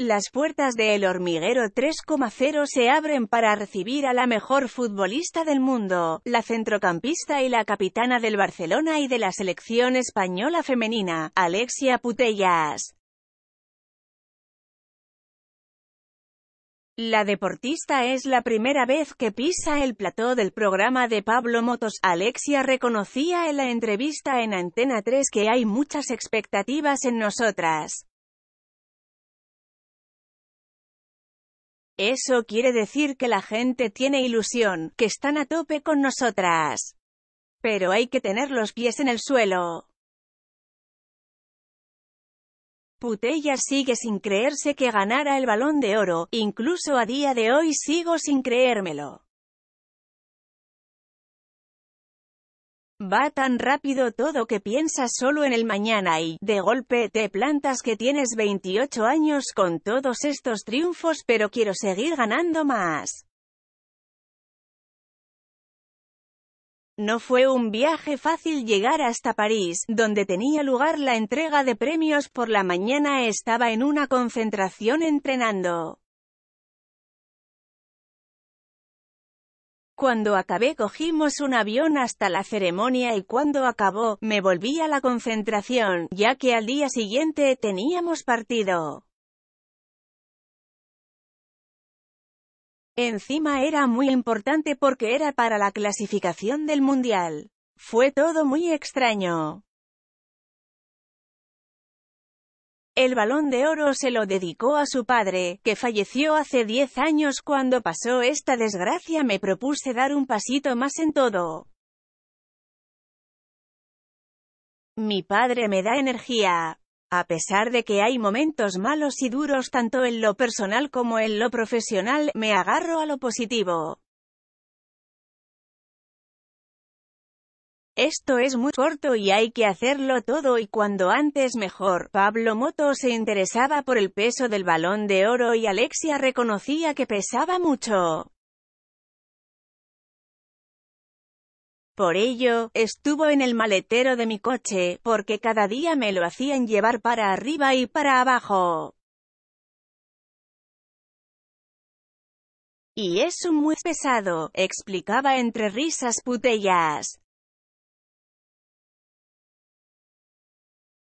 Las puertas de El Hormiguero 3,0 se abren para recibir a la mejor futbolista del mundo, la centrocampista y la capitana del Barcelona y de la selección española femenina, Alexia Putellas. La deportista es la primera vez que pisa el plató del programa de Pablo Motos. Alexia reconocía en la entrevista en Antena 3 que hay muchas expectativas en nosotras. Eso quiere decir que la gente tiene ilusión, que están a tope con nosotras. Pero hay que tener los pies en el suelo. Putella sigue sin creerse que ganara el balón de oro, incluso a día de hoy sigo sin creérmelo. Va tan rápido todo que piensas solo en el mañana y, de golpe, te plantas que tienes 28 años con todos estos triunfos pero quiero seguir ganando más. No fue un viaje fácil llegar hasta París, donde tenía lugar la entrega de premios por la mañana estaba en una concentración entrenando. Cuando acabé cogimos un avión hasta la ceremonia y cuando acabó, me volví a la concentración, ya que al día siguiente teníamos partido. Encima era muy importante porque era para la clasificación del Mundial. Fue todo muy extraño. El balón de oro se lo dedicó a su padre, que falleció hace 10 años cuando pasó esta desgracia me propuse dar un pasito más en todo. Mi padre me da energía. A pesar de que hay momentos malos y duros tanto en lo personal como en lo profesional, me agarro a lo positivo. Esto es muy corto y hay que hacerlo todo y cuando antes mejor. Pablo Moto se interesaba por el peso del balón de oro y Alexia reconocía que pesaba mucho. Por ello, estuvo en el maletero de mi coche, porque cada día me lo hacían llevar para arriba y para abajo. Y es un muy pesado, explicaba entre risas putellas.